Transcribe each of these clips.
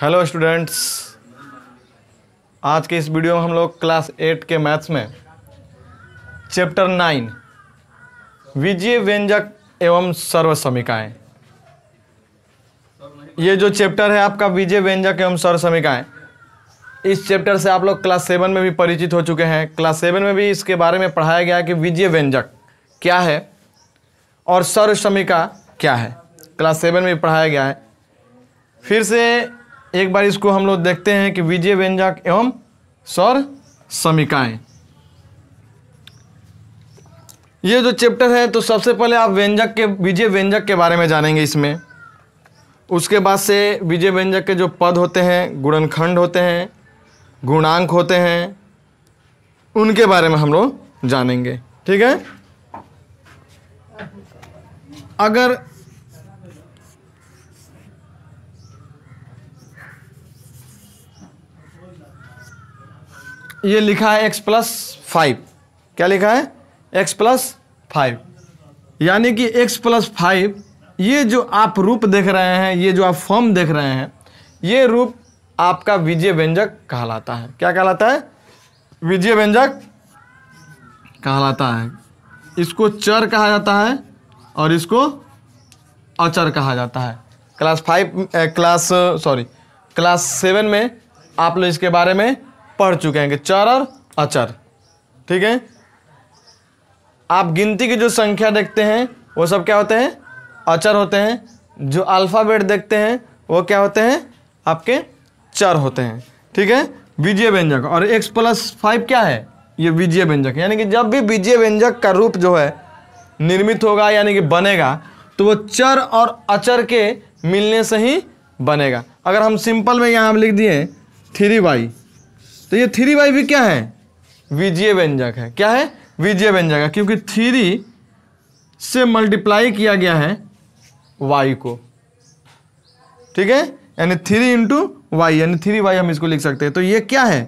hello students आज के इस वीडियो में हम लोग क्लास एट के मैथ्स में चैप्टर नाइन विजय व्यंजक एवं सर्व समीकाएँ ये जो चैप्टर है आपका विजय व्यंजक एवं सर्व समीकाएँ इस चैप्टर से आप लोग क्लास सेवन में भी परिचित हो चुके हैं क्लास सेवन में भी इसके बारे में पढ़ाया गया है कि विजय व्यंजक क्या है और सर्व समीका क्या है क्लास सेवन में भी पढ़ाया गया है फिर से एक बार इसको हम लोग देखते हैं कि विजय व्यंजक एवं स्वर समिकाएं ये जो चैप्टर है तो सबसे पहले आप व्यंजक के विजय व्यंजक के बारे में जानेंगे इसमें उसके बाद से विजय व्यंजक के जो पद होते हैं गुणनखंड होते हैं गुणांक होते हैं उनके बारे में हम लोग जानेंगे ठीक है अगर ये लिखा है एक्स प्लस फाइव क्या लिखा है एक्स प्लस फाइव यानी कि एक्स प्लस फाइव ये जो आप रूप देख रहे हैं ये जो आप फॉर्म देख रहे हैं ये रूप आपका विजय व्यंजक कहलाता है क्या कहलाता है विजय व्यंजक कहलाता है इसको चर कहा जाता है और इसको अचर कहा जाता है class five class sorry class seven में आप लोग इसके बारे में पढ़ चुके हैं कि चर और अचर ठीक है आप गिनती की जो संख्या देखते हैं वो सब क्या होते हैं अचर होते हैं जो अल्फ़ाबेट देखते हैं वो क्या होते हैं आपके चर होते हैं ठीक है विजय व्यंजक और एक्स प्लस फाइव क्या है ये विजय व्यंजक यानी कि जब भी विजय व्यंजक का रूप जो है निर्मित होगा यानी कि बनेगा तो वो चर और अचर के मिलने से ही बनेगा अगर हम सिंपल में यहाँ लिख दिए थ्री वाई तो ये थ्री बाई भी क्या है विजय व्यंजक है क्या है विजय व्यंजक है क्योंकि थ्री से मल्टीप्लाई किया गया है वाई को ठीक है यानी थ्री इंटू वाई यानी थ्री वाई हम इसको लिख सकते हैं तो ये क्या है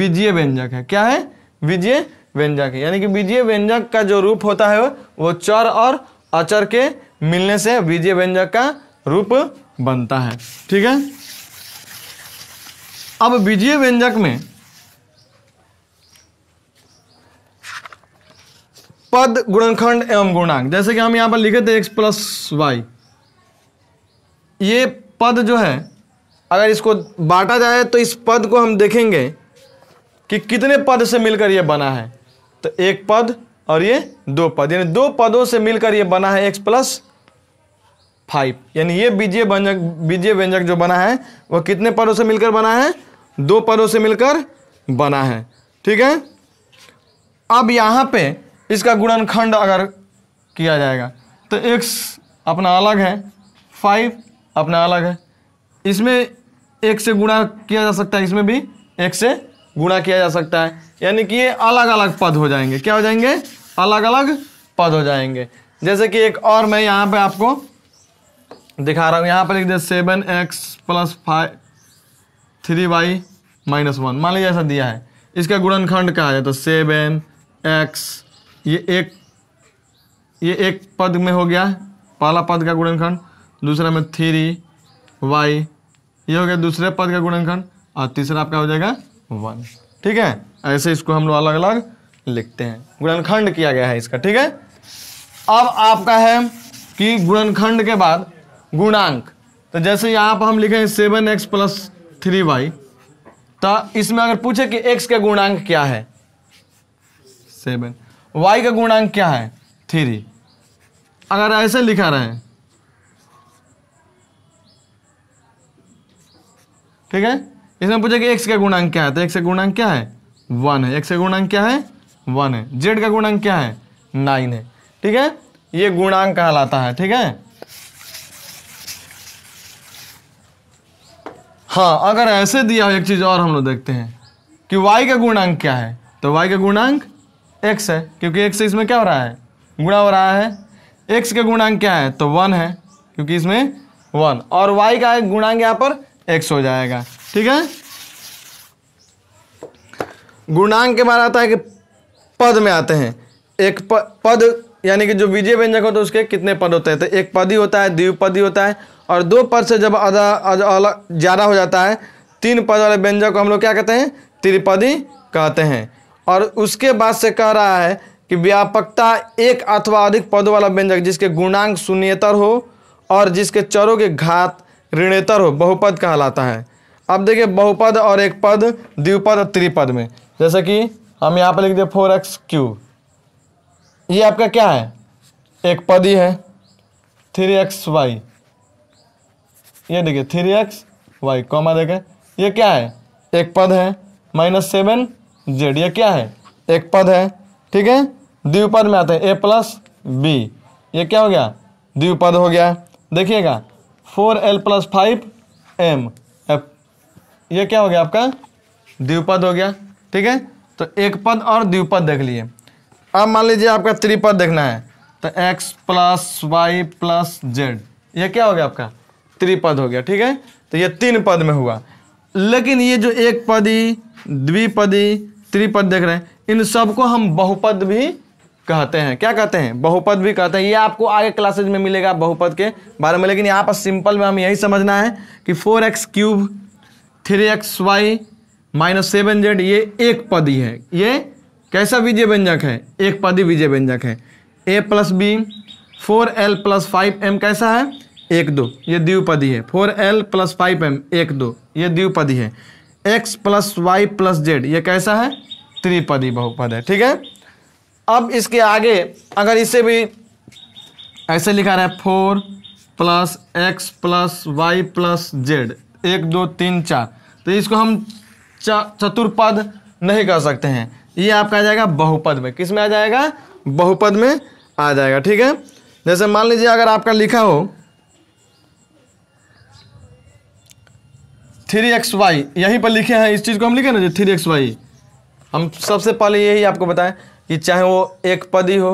विजय व्यंजक है क्या है विजय व्यंजक है यानी कि विजय व्यंजक का जो रूप होता है वो चर और अचर के मिलने से विजय व्यंजक का रूप बनता है ठीक है अब विजय व्यंजक में पद गुणनखंड एवं गुणांक जैसे कि हम यहाँ पर लिखे थे एक्स प्लस वाई ये पद जो है अगर इसको बांटा जाए तो इस पद को हम देखेंगे कि कितने पद से मिलकर ये बना है तो एक पद और ये दो पद यानी दो पदों से मिलकर ये बना है एक्स प्लस फाइव यानी ये बीजीय व्यंजक बीजीय व्यंजक जो बना है वह कितने पदों से मिलकर बना है दो पदों से मिलकर बना है ठीक है अब यहाँ पे इसका गुणनखंड अगर किया जाएगा तो एक्स अपना अलग है फाइव अपना अलग है इसमें एक से गुणा किया जा सकता है इसमें भी एक से गुणा किया जा सकता है यानी कि ये अलग अलग पद हो जाएंगे क्या हो जाएंगे अलग अलग पद हो जाएंगे जैसे कि एक और मैं यहाँ पे आपको दिखा रहा हूँ यहाँ पर लिख दे seven X plus five three Y minus one मान लीजिए ऐसा दिया है इसका गुणनखंड कहा जाए तो सेवन एक्स ये एक ये एक पद में हो गया पहला पद का गुणनखंड दूसरा में थ्री वाई ये हो गया दूसरे पद का गुणनखंड और तीसरा आपका हो जाएगा वन ठीक है ऐसे इसको हम लोग अलग अलग लिखते हैं गुणनखंड किया गया है इसका ठीक है अब आपका है कि गुणनखंड के बाद गुणांक तो जैसे यहाँ पर हम हैं seven X plus three Y तो इसमें अगर पूछे कि एक्स का गुणांक क्या है सेवन वाई का गुणांक क्या है थ्री अगर ऐसे लिखा रहे ठीक है इसमें पूछा कि एक्स का गुणांक क्या है तो एक्स का गुणांक क्या है वन है एक्स का गुणांक क्या है वन है जेड का गुणांक क्या है नाइन है ठीक है ये गुणांक कहलाता है ठीक है हाँ अगर ऐसे दिया हो एक चीज़ और हम लोग देखते हैं कि y का गुणांक क्या है तो y का गुणांक एक्स है क्योंकि एक्स इसमें क्या हो रहा है गुणा हो रहा है एक्स के गुणांक क्या है तो वन है क्योंकि इसमें वन और वाई का गुणांक यहाँ पर एक्स हो जाएगा ठीक है गुणांक के बाद आता है कि पद में आते हैं एक प, पद यानी कि जो विजय व्यंजक होते तो उसके कितने पद होते हैं तो एक पद ही होता है द्विपद ही होता है और दो पद से जब अलग ज़्यादा हो जाता है तीन पद वाले व्यंजक को हम लोग क्या कहते हैं त्रिपदी कहते हैं और उसके बाद से कह रहा है कि व्यापकता एक अथवा अधिक पद वाला व्यंजक जिसके गुणांक शून्यतर हो और जिसके चरों के घात ऋणेतर हो बहुपद कहलाता है अब देखिए बहुपद और एक पद द्विपद और त्रिपद में जैसे कि हम यहाँ पर लिख दिए फोर एक्स क्यू ये आपका क्या है एक पद ही है थ्री एक्स वाई ये देखिए थ्री एक्स वाई कॉमा देखें ये क्या है एक पद है माइनस सेवन जेड ये क्या है एक पद है ठीक है द्विपद में आता है ए प्लस बी ये क्या हो गया द्विपद हो गया देखिएगा four L plus five M F ये क्या हो गया आपका द्विपद हो गया ठीक है तो एक पद और द्विपद देख लिए अब मान लीजिए आपका त्रिपद देखना है तो X plus Y plus Z ये क्या हो गया आपका त्रिपद हो गया ठीक है तो ये तीन पद में हुआ लेकिन ये जो एक पदी द्विपदी त्रिपद देख रहे हैं इन सबको हम बहुपद भी कहते हैं क्या कहते हैं बहुपद भी कहते हैं ये आपको आगे क्लासेज में मिलेगा बहुपद के बारे में लेकिन यहाँ पर सिंपल में हम यही समझना है कि four X cube three X Y minus seven Z ये एक पद ही है ये कैसा विजय व्यंजक है एक पद ही विजय व्यंजक है A plus B four L plus five M कैसा है एक दो ये द्विपदी है four L plus five M एक दो ये द्विपदी है X plus Y plus Z ये कैसा है त्रिपदी बहुपद है ठीक है अब इसके आगे अगर इसे भी ऐसे लिखा रहा है four plus X plus Y plus Z एक दो तीन चार तो इसको हम चतुर्पद नहीं कर सकते हैं ये आपका आ जाएगा बहुपद में किस में आ जाएगा बहुपद में आ जाएगा ठीक है जैसे मान लीजिए अगर आपका लिखा हो थ्री एक्स वाई यहीं पर लिखे हैं इस चीज़ को हम लिखे ना जो थ्री एक्स वाई हम सबसे पहले यही आपको बताएं कि चाहे वो एक पदी हो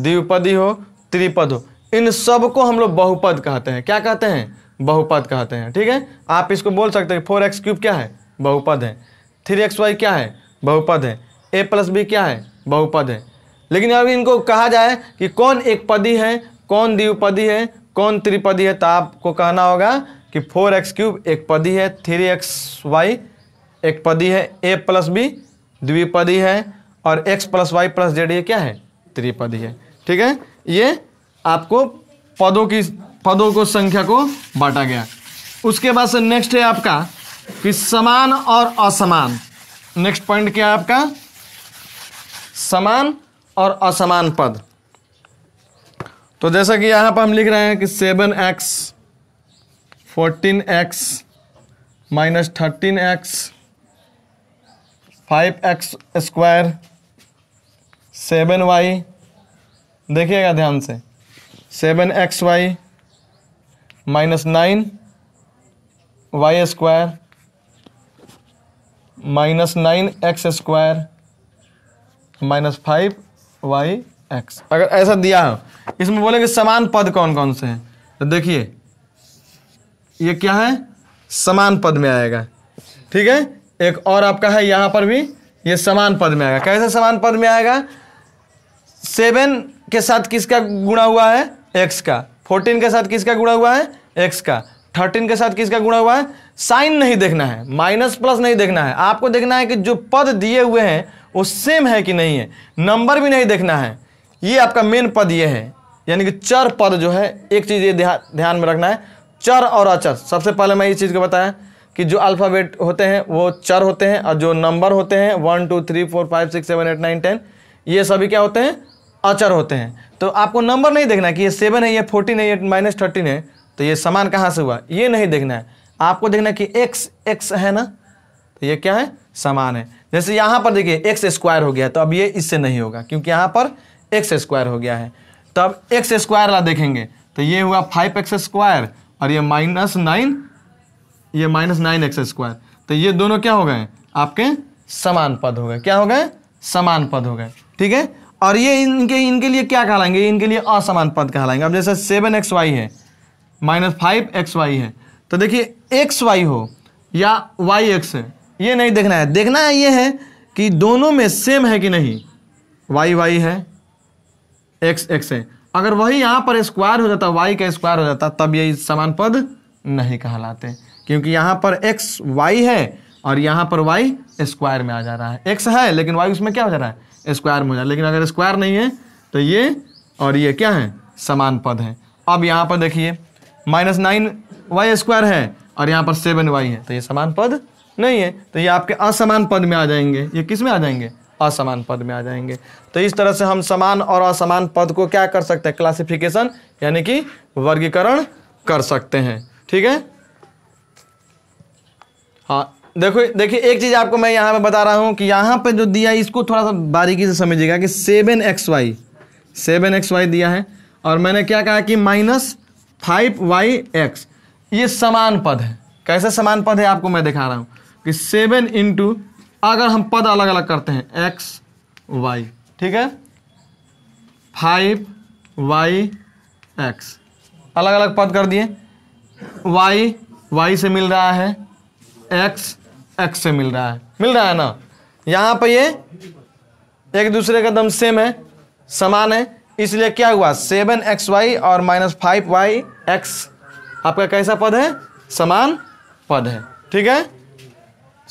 द्विपदी हो त्रिपद हो इन सब को हम लोग बहुपद कहते हैं क्या कहते हैं बहुपद कहते हैं ठीक है आप इसको बोल सकते हैं फोर एक्स क्यूब क्या है बहुपद है थ्री एक्स वाई क्या है बहुपद है ए प्लस बी क्या है बहुपद है लेकिन अभी इनको कहा जाए कि कौन एक पदी है कौन द्विपदी है कौन त्रिपदी है तो आपको कहना होगा कि फोर एक्स क्यूब एक पदी है थ्री एक्स वाई एक पदी है ए प्लस बी द्विपदी है और X plus Y plus Z ये क्या है त्रिपदी है ठीक है ये आपको पदों की पदों को संख्या को बांटा गया उसके बाद से नेक्स्ट है आपका कि समान और असमान नेक्स्ट पॉइंट क्या है आपका समान और असमान पद तो जैसा कि यहां पर हम लिख रहे हैं कि seven X fourteen X minus thirteen X five X square seven Y देखिएगा ध्यान से seven X Y minus nine Y square minus nine X square minus five Y X अगर ऐसा दिया हो इसमें बोलेंगे समान पद कौन कौन से हैं तो देखिए ये क्या है समान पद में आएगा ठीक है एक और आपका है यहाँ पर भी ये समान पद में आएगा कैसे समान पद में आएगा सेवन के साथ किसका गुणा हुआ है एक्स का फोर्टीन के साथ किसका गुणा हुआ है एक्स का थर्टीन के साथ किसका गुणा हुआ है साइन नहीं देखना है माइनस प्लस नहीं देखना है आपको देखना है कि जो पद दिए हुए हैं वो सेम है कि नहीं है नंबर भी नहीं देखना है ये आपका मेन पद ये है यानी कि चर पद जो है एक चीज़ ये ध्यान में रखना है चर और अचर सबसे पहले मैं ये चीज़ को बताया कि जो अल्फ़ाबेट होते हैं वो चर होते हैं और जो नंबर होते हैं one two three four five six seven eight nine ten ये सभी क्या होते हैं अचर होते हैं तो आपको नंबर नहीं देखना कि ये सेवन है ये फोर्टीन है ये माइनस थर्टीन है तो ये समान कहाँ से हुआ ये नहीं देखना है आपको देखना कि एक्स एक्स है ना तो ये क्या है समान है जैसे यहाँ पर देखिए एक्स स्क्वायर हो गया तो अब ये इससे नहीं होगा क्योंकि यहाँ पर एक्स स्क्वायर हो गया है तो अब एक्स स्क्वायर ला देखेंगे तो ये हुआ फाइव एक्स स्क्वायर और ये माइनस नाइन ये माइनस नाइन एक्स स्क्वायर तो ये दोनों क्या हो गए आपके समान पद हो गए क्या हो गए समान पद हो गए ठीक है और ये इनके इनके लिए क्या कहलाएंगे इनके लिए असमान पद कहलाएंगे अब जैसे सेवन एक्स वाई है माइनस फाइव एक्स वाई है तो देखिए एक्स वाई हो या वाई एक्स है ये नहीं देखना है देखना है ये है कि दोनों में सेम है कि नहीं वाई वाई है एक्स एक्स है अगर वही यहाँ पर स्क्वायर हो जाता वाई का स्क्वायर हो जाता तब ये समान पद नहीं कहलाते क्योंकि यहाँ पर एक्स वाई है और यहाँ पर वाई स्क्वायर में आ जा रहा है एक्स है लेकिन वाई उसमें क्या हो जा रहा है स्क्वायर में हो जा रहा है लेकिन अगर स्क्वायर नहीं है तो ये और ये क्या है समान पद है अब यहाँ पर देखिए माइनस नाइन वाई स्क्वायर है और यहाँ पर सेवन वाई है तो ये समान पद नहीं है तो ये आपके असमान पद में आ जाएंगे ये किस में आ जाएंगे असमान पद में आ जाएंगे तो इस तरह से हम समान और असमान पद को क्या कर सकते हैं क्लासिफिकेशन यानी कि वर्गीकरण कर सकते हैं ठीक है हाँ देखो देखिए एक चीज़ आपको मैं यहां पे बता रहा हूं कि यहां पे जो दिया है इसको थोड़ा सा बारीकी से समझिएगा कि seven X Y seven X Y दिया है और मैंने क्या कहा कि माइनस फाइव वाई एक्स ये समान पद है कैसे समान पद है आपको मैं दिखा रहा हूं कि सेवन इंटू अगर हम पद अलग अलग करते हैं एक्स वाई ठीक है फाइव वाई एक्स अलग अलग पद कर दिए वाई वाई से मिल रहा है एक्स एक्स से मिल रहा है मिल रहा है ना यहाँ पर ये एक दूसरे का दम सेम है समान है इसलिए क्या हुआ सेवन एक्स वाई और माइनस फाइव वाई एक्स आपका कैसा पद है समान पद है ठीक है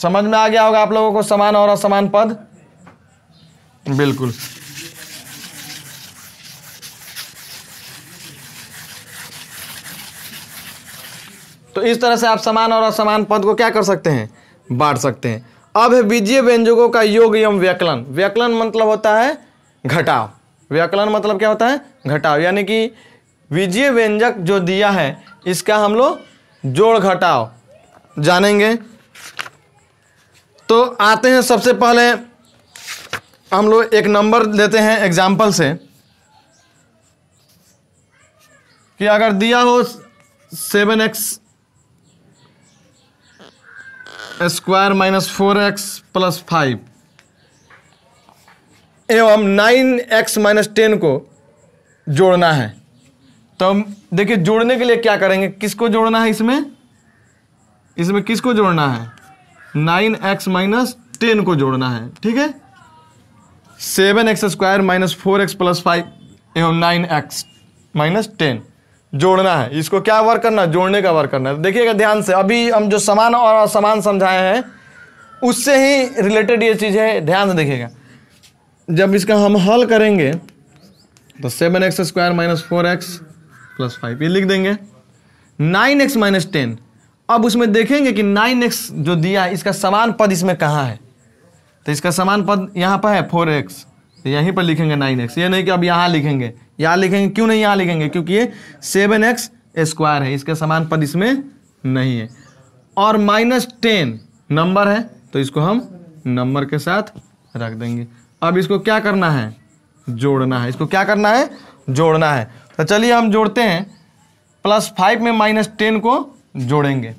समझ में आ गया होगा आप लोगों को समान और असमान पद बिल्कुल तो इस तरह से आप समान और असमान पद को क्या कर सकते हैं बांट सकते हैं अब है बीजीय व्यंजकों का योग एवं व्यकलन व्यकलन मतलब होता है घटाव व्यकलन मतलब क्या होता है घटाव यानी कि बीजीय व्यंजक जो दिया है इसका हम लोग जोड़ घटाव जानेंगे तो आते हैं सबसे पहले हम लोग एक नंबर लेते हैं एग्जाम्पल से कि अगर दिया हो seven X square minus four X plus five एवं नाइन एक्स माइनस टेन को जोड़ना है तो हम देखिए जोड़ने के लिए क्या करेंगे किसको जोड़ना है इसमें इसमें किसको जोड़ना है नाइन एक्स माइनस टेन को जोड़ना है ठीक है seven X square minus four X plus five एवं नाइन एक्स माइनस टेन जोड़ना है इसको क्या वर्क करना है जोड़ने का वर्क करना है देखिएगा ध्यान से अभी हम जो समान और असमान समझाए हैं उससे ही रिलेटेड ये चीज़ है ध्यान से देखिएगा जब इसका हम हल करेंगे तो seven X square minus four X plus five ये लिख देंगे नाइन एक्स माइनस टेन अब उसमें देखेंगे कि नाइन एक्स जो दिया है इसका समान पद इसमें कहाँ है तो इसका समान पद यहाँ पर है फोर एक्स तो यहीं पर लिखेंगे नाइन एक्स ये नहीं कि अब यहाँ लिखेंगे यहाँ लिखेंगे क्यों नहीं यहाँ लिखेंगे क्योंकि ये सेवन एक्स स्क्वायर है इसका समान पद इसमें नहीं है और माइनस टेन नंबर है तो इसको हम नंबर के साथ रख देंगे अब इसको क्या करना है जोड़ना है इसको क्या करना है जोड़ना है तो चलिए हम जोड़ते हैं प्लस फाइव में माइनस टेन को जोड़ेंगे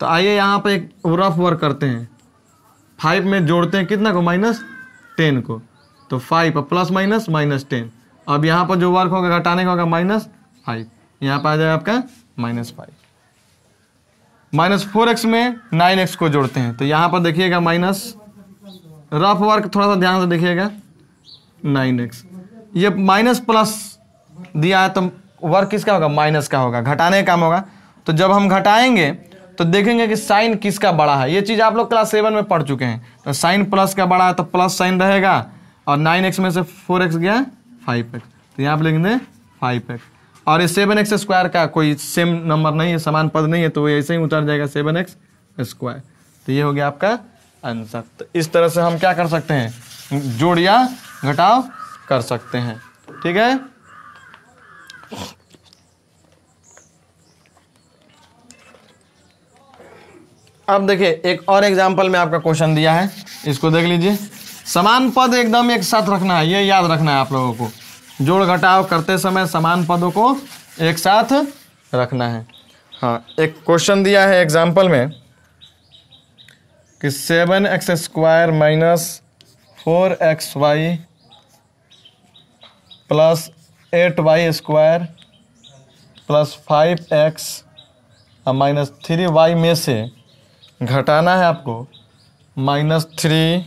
तो आइए यहाँ पर एक रफ वर्क करते हैं फाइव में जोड़ते हैं कितना को माइनस टेन को तो five plus minus minus ten अब यहाँ पर जो वर्क होगा घटाने का होगा माइनस फाइव यहाँ पर आ जाएगा आपका minus five minus four X में नाइन एक्स को जोड़ते हैं तो यहाँ पर देखिएगा माइनस रफ वर्क थोड़ा सा ध्यान से देखिएगा नाइन एक्स ये माइनस प्लस दिया है तो वर्क किसका होगा माइनस का होगा घटाने का काम होगा तो जब हम घटाएंगे तो देखेंगे कि साइन किसका बड़ा है ये चीज़ आप लोग क्लास सेवन में पढ़ चुके हैं तो साइन प्लस का बड़ा है तो प्लस साइन रहेगा और नाइन एक्स में से फोर एक्स गया फाइव एक्स तो यहाँ पर लिख दें फाइव एक्स और ये सेवन एक्स स्क्वायर का कोई सेम नंबर नहीं है समान पद नहीं है तो वो ऐसे ही उतर जाएगा सेवन एक्स स्क्वायर तो ये हो गया आपका आंसर तो इस तरह से हम क्या कर सकते हैं जोड़ या घटाव कर सकते हैं ठीक है अब देखिए एक और एग्जाम्पल में आपका क्वेश्चन दिया है इसको देख लीजिए समान पद एकदम एक साथ रखना है ये याद रखना है आप लोगों को जोड़ घटाव करते समय समान पदों को एक साथ रखना है हाँ एक क्वेश्चन दिया है एग्जाम्पल में कि seven X square minus four X Y plus eight Y square plus five X minus three Y में से घटाना है आपको minus three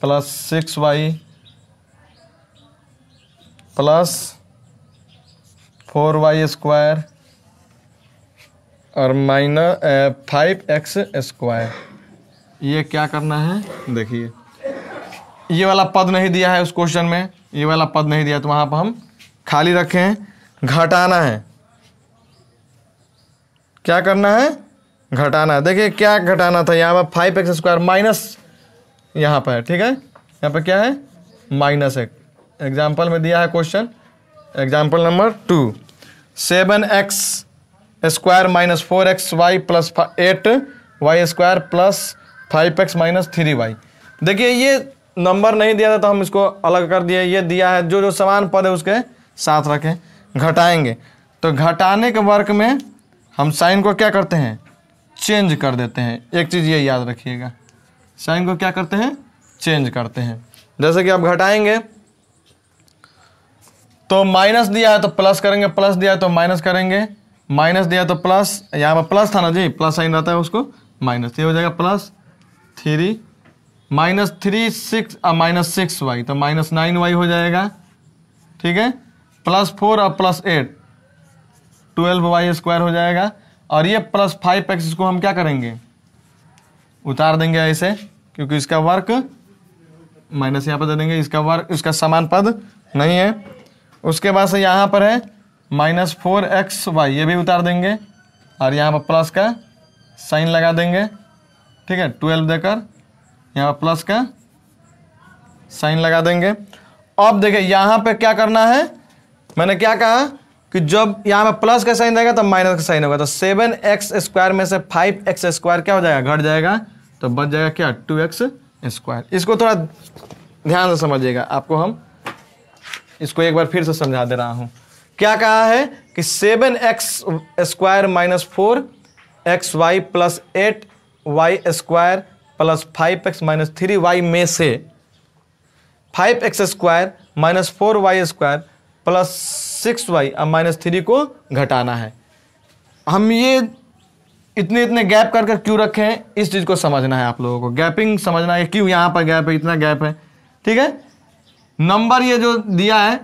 plus six Y plus four Y square और माइनस फाइव एक्स स्क्वायर ये क्या करना है देखिए ये वाला पद नहीं दिया है उस क्वेश्चन में ये वाला पद नहीं दिया तो वहाँ पर हम खाली रखें घटाना है क्या करना है घटाना है देखिए क्या घटाना था यहाँ पर फाइव एक्स स्क्वायर माइनस यहाँ पर है ठीक है यहाँ पर क्या है माइनस एक एग्जाम्पल में दिया है question example number two seven X square minus four X Y plus eight Y square plus five X minus three Y देखिए ये नंबर नहीं दिया था तो हम इसको अलग कर दिए ये दिया है जो जो समान पद है उसके साथ रखें घटाएंगे तो घटाने के वर्क में हम साइन को क्या करते हैं चेंज कर देते हैं एक चीज़ ये याद रखिएगा साइन को क्या करते हैं चेंज करते हैं जैसे कि आप घटाएंगे तो माइनस दिया है तो प्लस करेंगे प्लस दिया है तो माइनस करेंगे माइनस दिया तो प्लस यहाँ पर प्लस था ना जी प्लस साइन रहता है उसको माइनस ये हो जाएगा plus three minus three six और माइनस सिक्स वाई तो माइनस नाइन वाई हो जाएगा ठीक है प्लस फोर और plus eight twelve Y square हो जाएगा और ये प्लस फाइव एक्स इसको हम क्या करेंगे उतार देंगे ऐसे क्योंकि इसका वर्क माइनस यहाँ पर दे देंगे इसका वर्क इसका समान पद नहीं है उसके बाद से यहाँ पर है माइनस फोर एक्स वाई ये भी उतार देंगे और यहाँ पर प्लस का साइन लगा देंगे ठीक है ट्वेल्व देकर यहाँ पर प्लस का साइन लगा देंगे अब देखिए यहाँ पर क्या करना है मैंने क्या कहा कि जब यहाँ पे प्लस का साइन रहेगा तब तो माइनस का साइन होगा तो सेवन एक्स स्क्वायर में से फाइव एक्स स्क्वायर क्या हो जाएगा घट जाएगा तो बच जाएगा क्या टू एक्स स्क्वायर इसको थोड़ा ध्यान से समझिएगा आपको हम इसको एक बार फिर से समझा दे रहा हूँ क्या कहा है कि seven X square minus four X Y plus eight Y square plus five X minus three Y में से five X square minus four Y square plus six Y अब माइनस थ्री को घटाना है हम ये इतने इतने गैप कर कर क्यों रखे हैं इस चीज़ को समझना है आप लोगों को गैपिंग समझना है क्यों यहाँ पर गैप है इतना गैप है ठीक है नंबर ये जो दिया है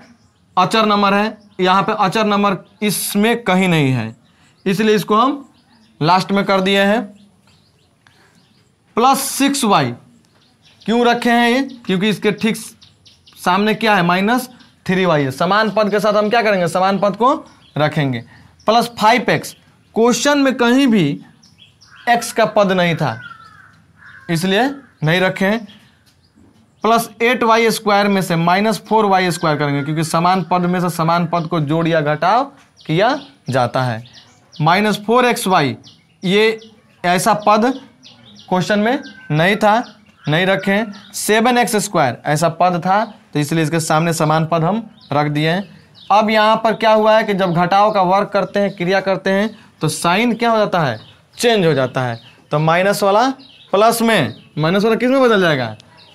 अचर नंबर है यहाँ पे अचर नंबर इसमें कहीं नहीं है इसलिए इसको हम लास्ट में कर दिए हैं प्लस सिक्स वाई क्यों रखे हैं ये क्योंकि इसके ठीक सामने क्या है माइनस थ्री वाई समान पद के साथ हम क्या करेंगे समान पद को रखेंगे प्लस फाइव एक्स क्वेश्चन में कहीं भी एक्स का पद नहीं था इसलिए नहीं रखें प्लस एट वाई स्क्वायर में से माइनस फोर वाई स्क्वायर करेंगे क्योंकि समान पद में से समान पद को जोड़ या घटाव किया जाता है माइनस फोर एक्स वाई ये ऐसा पद क्वेश्चन में नहीं था नहीं रखें सेवन एक्स स्क्वायर ऐसा पद था तो इसलिए इसके सामने समान पद हम रख दिए हैं अब यहाँ पर क्या हुआ है कि जब घटाव का वर्क करते हैं क्रिया करते हैं तो साइन क्या हो जाता है चेंज हो जाता है तो माइनस वाला प्लस में माइनस वाला किस में बदल जाएगा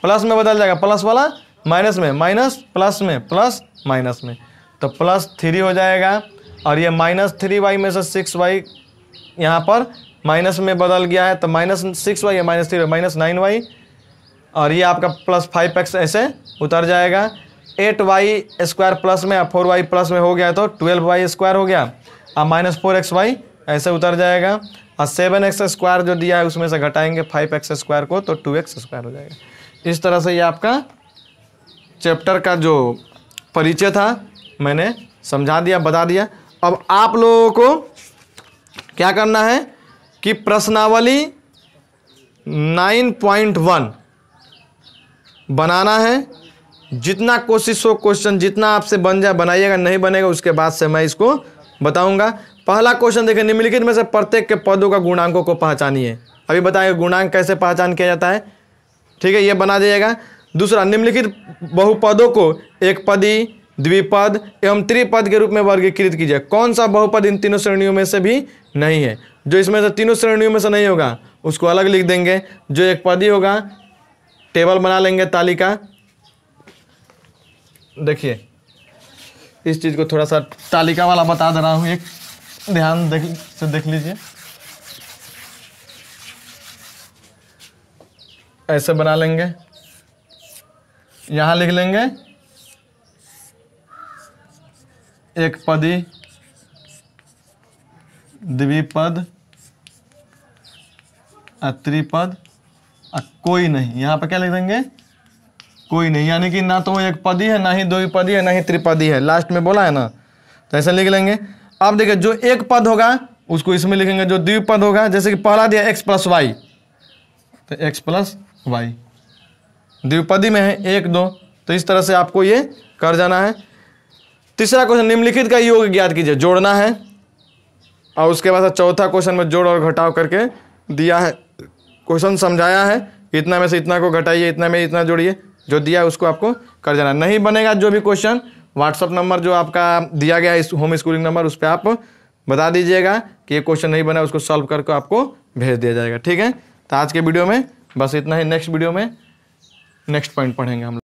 प्लस में बदल जाएगा प्लस वाला माइनस में माइनस प्लस में प्लस माइनस में तो प्लस थ्री हो जाएगा और ये माइनस थ्री वाई में से सिक्स वाई यहाँ पर माइनस में बदल गया है तो माइनस सिक्स वाई या minus three minus nine Y और ये आपका प्लस फाइव एक्स ऐसे उतर जाएगा एट वाई स्क्वायर प्लस में फोर वाई प्लस में हो गया तो ट्वेल्व वाई स्क्वायर हो गया और माइनस फोर एक्स वाई ऐसे उतर जाएगा और सेवन एक्स स्क्वायर जो दिया है उसमें से घटाएंगे फाइव एक्स स्क्वायर को तो टू एक्स स्क्वायर हो जाएगा इस तरह से ये आपका चैप्टर का जो परिचय था मैंने समझा दिया बता दिया अब आप लोगों को क्या करना है कि प्रश्नावली नाइन पॉइंट वन बनाना है जितना कोशिश हो क्वेश्चन जितना आपसे बन जाए बनाइएगा नहीं बनेगा उसके बाद से मैं इसको बताऊंगा पहला क्वेश्चन देखें निम्नलिखित में से प्रत्येक के पदों का गुणांकों को पहचानिए अभी बताएंगे गुणांक कैसे पहचान किया जाता है ठीक है ये बना दिएगा दूसरा निम्नलिखित बहुपदों को एक पदी द्विपद एवं त्रिपद के रूप में वर्गीकृत कीजिए कौन सा बहुपद इन तीनों श्रेणियों में से भी नहीं है जो इसमें से तीनों श्रेणियों में से नहीं होगा उसको अलग लिख देंगे जो एक पदी होगा टेबल बना लेंगे ताली का देखिए इस चीज़ को थोड़ा सा तालिका वाला बता दे रहा हूँ एक ध्यान देख से देख लीजिए ऐसे बना लेंगे यहाँ लिख लेंगे एक पदी द्विपद त्रिपद कोई नहीं यहाँ पर क्या लिख देंगे कोई नहीं यानी कि ना तो एक पदी है ना ही दो पदी है ना ही त्रिपदी है लास्ट में बोला है ना तो ऐसा लिख लेंगे अब देखिए जो एक पद होगा उसको इसमें लिखेंगे जो द्विपद होगा जैसे कि पहला दिया एक्स प्लस वाई तो एक्स प्लस वाई द्विपदी में है एक दो तो इस तरह से आपको ये कर जाना है तीसरा क्वेश्चन निम्नलिखित का योग ज्ञात कीजिए जोड़ना है और उसके बाद चौथा क्वेश्चन में जोड़ और घटाव करके दिया है क्वेश्चन समझाया है इतना में से इतना को घटाइए इतना में इतना जोड़िए जो दिया उसको आपको कर जाना नहीं बनेगा जो भी क्वेश्चन व्हाट्सअप नंबर जो आपका दिया गया है इस होम स्कूलिंग नंबर उस पर आप बता दीजिएगा कि ये क्वेश्चन नहीं बना उसको सॉल्व करके आपको भेज दिया जाएगा ठीक है तो आज के वीडियो में बस इतना ही नेक्स्ट वीडियो में नेक्स्ट पॉइंट पढ़ेंगे हम